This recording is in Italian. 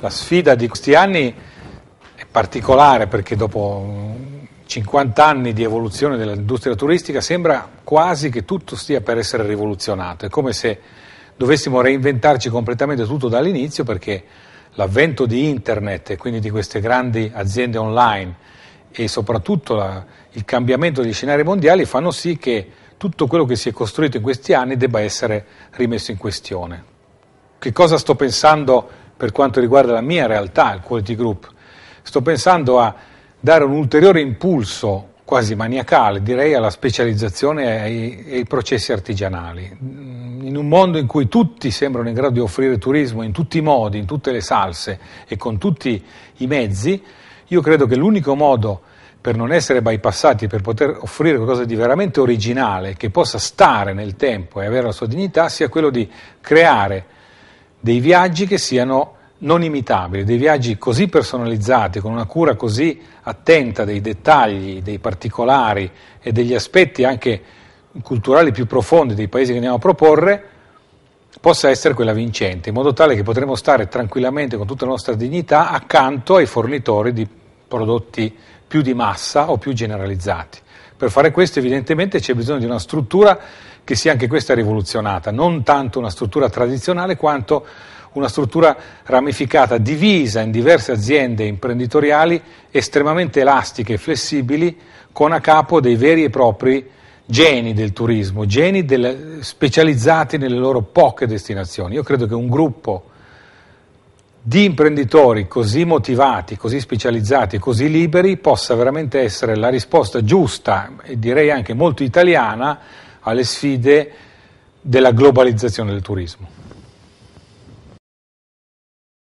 La sfida di questi anni è particolare perché dopo 50 anni di evoluzione dell'industria turistica sembra quasi che tutto stia per essere rivoluzionato, è come se dovessimo reinventarci completamente tutto dall'inizio perché l'avvento di internet e quindi di queste grandi aziende online e soprattutto la, il cambiamento degli scenari mondiali fanno sì che tutto quello che si è costruito in questi anni debba essere rimesso in questione. Che cosa sto pensando per quanto riguarda la mia realtà, il Quality Group. Sto pensando a dare un ulteriore impulso quasi maniacale, direi, alla specializzazione e ai, ai processi artigianali. In un mondo in cui tutti sembrano in grado di offrire turismo in tutti i modi, in tutte le salse e con tutti i mezzi, io credo che l'unico modo per non essere bypassati, per poter offrire qualcosa di veramente originale, che possa stare nel tempo e avere la sua dignità, sia quello di creare dei viaggi che siano non imitabili, dei viaggi così personalizzati, con una cura così attenta dei dettagli, dei particolari e degli aspetti anche culturali più profondi dei paesi che andiamo a proporre, possa essere quella vincente, in modo tale che potremo stare tranquillamente con tutta la nostra dignità accanto ai fornitori di prodotti più di massa o più generalizzati. Per fare questo evidentemente c'è bisogno di una struttura che sia anche questa rivoluzionata, non tanto una struttura tradizionale quanto una struttura ramificata, divisa in diverse aziende imprenditoriali estremamente elastiche e flessibili, con a capo dei veri e propri geni del turismo, geni del, specializzati nelle loro poche destinazioni. Io credo che un gruppo di imprenditori così motivati, così specializzati, così liberi possa veramente essere la risposta giusta e direi anche molto italiana alle sfide della globalizzazione del turismo.